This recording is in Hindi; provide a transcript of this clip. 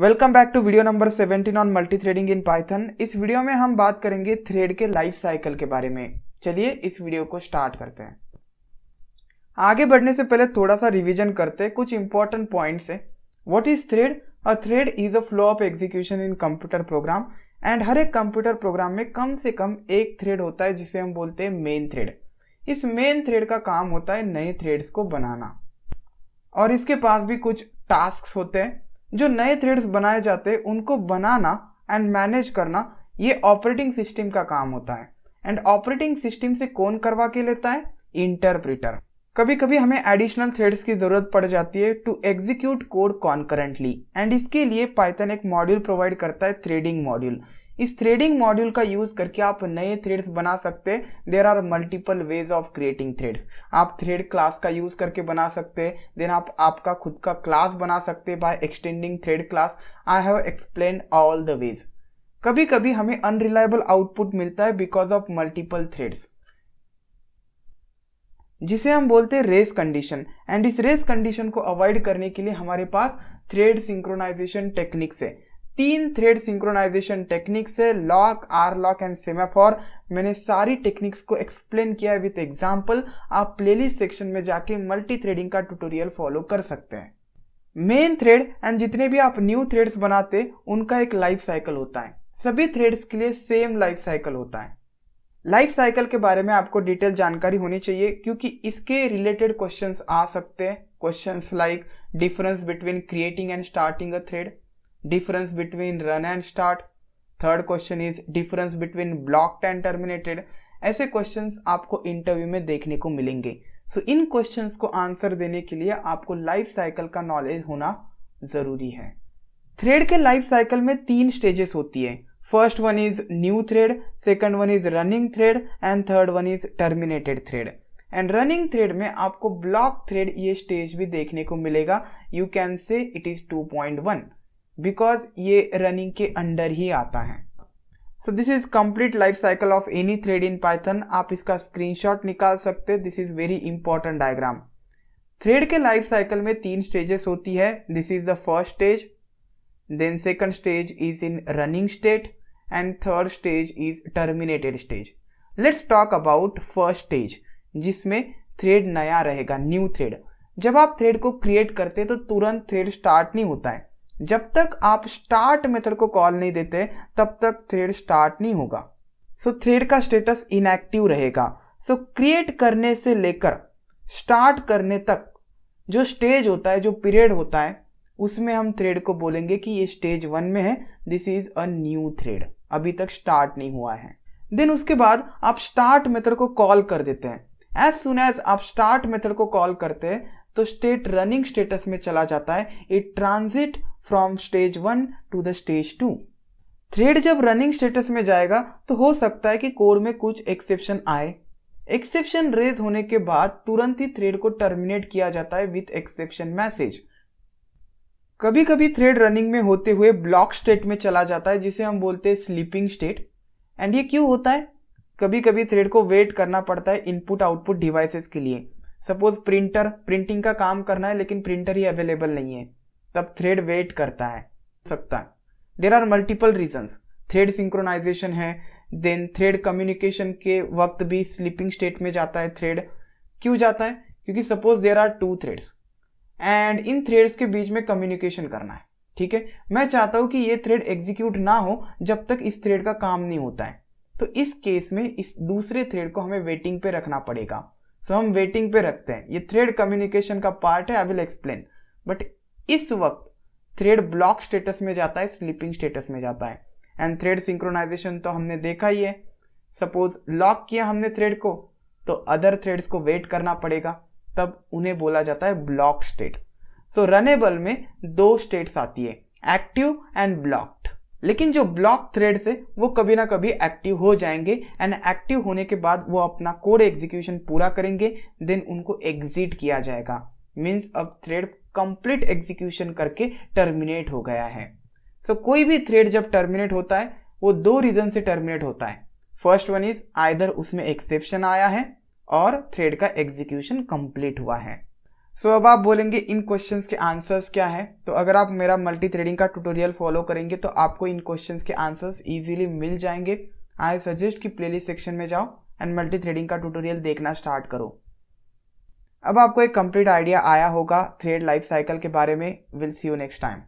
welcome back to video number 17 on multi threading in Python इस वीडियो में हम बात करेंगे थ्रेड के लाइफ साइकिल के बारे में चलिए इस वीडियो को स्टार्ट करते हैं आगे बढ़ने से पहले थोड़ा सा रिवीजन करते हैं कुछ इंपॉर्टेंट पॉइंट्स है what is thread a thread is a flow of execution in computer program and हर एक कंप्यूटर प्रोग्राम में कम से कम एक थ्रेड होता है जिसे हम बोलते हैं मेन थ्रेड इस मेन थ्रेड का काम होता है नए थ्रेड्स को बनाना और इसके पास भी कुछ टास्क होते हैं जो नए थ्रेड्स बनाए जाते हैं उनको बनाना एंड मैनेज करना ये ऑपरेटिंग सिस्टम का काम होता है एंड ऑपरेटिंग सिस्टम से कौन करवा के लेता है इंटरप्रिटर कभी कभी हमें एडिशनल थ्रेड्स की जरूरत पड़ जाती है to execute code concurrently and इसके लिए पाइथन एक मॉड्यूल प्रोवाइड करता है थ्रेडिंग मॉड्यूल इस थ्रेडिंग मॉड्यूल का यूज करके आप नए थ्रेड्स बना सकते हैं there are multiple ways of creating threads आप थ्रेड क्लास का यूज करके बना सकते हैं देन आप आपका खुद का क्लास बना सकते by extending thread class I have explain all the ways कभी कभी हमें अनरिलायबल आउटपुट मिलता है बिकॉज ऑफ मल्टीपल थ्रेड्स जिसे हम बोलते हैं रेस कंडीशन एंड इस रेस कंडीशन को अवॉइड करने के लिए हमारे पास थ्रेड सिंक्रोनाइजेशन टेक्निक्स है तीन थ्रेड सिंक्रोनाइजेशन टेक्निक्स है lock R lock and semaphore मैंने सारी टेक्निक्स को एक्सप्लेन किया है विथ एग्जाम्पल आप प्लेलिस्ट सेक्शन में जाके मल्टी थ्रेडिंग का ट्यूटोरियल फॉलो कर सकते हैं मेन थ्रेड एंड जितने भी आप न्यू थ्रेड्स बनाते उनका एक लाइफ साइकिल होता है सभी थ्रेड्स के लिए सेम लाइफ साइकिल होता है लाइफ साइकिल के बारे में आपको डिटेल जानकारी होनी चाहिए क्योंकि इसके रिलेटेड क्वेश्चंस आ सकते हैं questions like difference between creating and starting a thread difference between run and start third question is difference between blocked and terminated ऐसे क्वेश्चन आपको इंटरव्यू में देखने को मिलेंगे सो so, इन क्वेश्चन को आंसर देने के लिए आपको लाइफ साइकिल का नॉलेज होना जरूरी है थ्रेड के लाइफ साइकिल में तीन स्टेजेस होती है first one is new thread second one is running thread and third one is terminated thread and running thread में आपको ब्लॉक थ्रेड ये स्टेज भी देखने को मिलेगा you can say it is 2.1 because ये रनिंग के अंडर ही आता है so this is complete life cycle of any thread in Python आप इसका स्क्रीनशॉट निकाल सकते this is very important diagram thread के लाइफ साइकिल में तीन स्टेजेस होती है this is the first stage then second stage is in running state and third stage is terminated stage let's talk about first stage जिसमें थ्रेड नया रहेगा न्यू थ्रेड जब आप थ्रेड को क्रिएट करते हैं तो तुरंत थ्रेड स्टार्ट नहीं होता है जब तक आप स्टार्ट मेथड को कॉल नहीं देते तब तक थ्रेड स्टार्ट नहीं होगा सो so, थ्रेड का स्टेटस इनएक्टिव रहेगा सो so, क्रिएट करने से लेकर स्टार्ट करने तक जो स्टेज होता है जो पीरियड होता है उसमें हम थ्रेड को बोलेंगे कि ये स्टेज वन में है this is a new thread अभी तक स्टार्ट नहीं हुआ है देन उसके बाद आप स्टार्ट मेथड को कॉल कर देते हैं एज सुन एज आप स्टार्ट मेथड को कॉल करते हैं तो स्टेट रनिंग स्टेटस में चला जाता है it transit from stage one to the stage two thread जब रनिंग स्टेटस में जाएगा तो हो सकता है कि कोर में कुछ एक्सेप्शन आए एक्सेप्शन रेज होने के बाद तुरंत ही थ्रेड को टर्मिनेट किया जाता है विथ एक्सेप्शन मैसेज कभी कभी थ्रेड रनिंग में होते हुए ब्लॉक स्टेट में चला जाता है जिसे हम बोलते हैं स्लीपिंग स्टेट एंड ये क्यों होता है कभी कभी थ्रेड को वेट करना पड़ता है इनपुट आउटपुट डिवाइसेस के लिए सपोज प्रिंटर प्रिंटिंग का काम करना है लेकिन प्रिंटर ही अवेलेबल नहीं है तब थ्रेड वेट करता है सकता है there are multiple reason thread synchronization है देन थ्रेड कम्युनिकेशन के वक्त भी स्लीपिंग स्टेट में जाता है थ्रेड क्यों जाता है क्योंकि suppose there are two threads and इन थ्रेड्स के बीच में कम्युनिकेशन करना है ठीक है मैं चाहता हूं कि ये थ्रेड एग्जीक्यूट ना हो जब तक इस थ्रेड का काम नहीं होता है तो इस केस में इस दूसरे थ्रेड को हमें वेटिंग पे रखना पड़ेगा सो so, हम वेटिंग पे रखते हैं ये थ्रेड कम्युनिकेशन का पार्ट है आई विल एक्सप्लेन बट इस वक्त थ्रेड ब्लॉक स्टेटस में जाता है स्लीपिंग स्टेटस में जाता है एंड थ्रेड सिंक्रोनाइजेशन तो हमने देखा ही है सपोज लॉक किया हमने थ्रेड को तो अदर थ्रेड्स को वेट करना पड़ेगा तब उन्हें बोला जाता है ब्लॉक स्टेट तो रनेबल में दो स्टेट्स आती है एक्टिव एंड ब्लॉक्ड लेकिन जो ब्लॉक थ्रेड है वो कभी ना कभी एक्टिव हो जाएंगे एंड एक्टिव होने के बाद वो अपना कोड एग्जीक्यूशन पूरा करेंगे देन उनको एग्जिट किया जाएगा मीन्स अब थ्रेड कंप्लीट एग्जीक्यूशन करके टर्मिनेट हो गया है सो so, कोई भी थ्रेड जब टर्मिनेट होता है वो दो रीजन से टर्मिनेट होता है फर्स्ट वन इज आइदर उसमें एक्सेप्शन आया है और थ्रेड का एग्जीक्यूशन कंप्लीट हुआ है सो so, अब आप बोलेंगे इन क्वेश्चन के आंसर्स क्या है तो अगर आप मेरा मल्टी थ्रेडिंग का ट्यूटोरियल फॉलो करेंगे तो आपको इन क्वेश्चन के आंसर्स इजीली मिल जाएंगे आई सजेस्ट कि प्लेलिस्ट सेक्शन में जाओ एंड मल्टी थ्रेडिंग का ट्यूटोरियल देखना स्टार्ट करो अब आपको एक कंप्लीट आइडिया आया होगा थ्रेड लाइफ साइकिल के बारे में will see you next time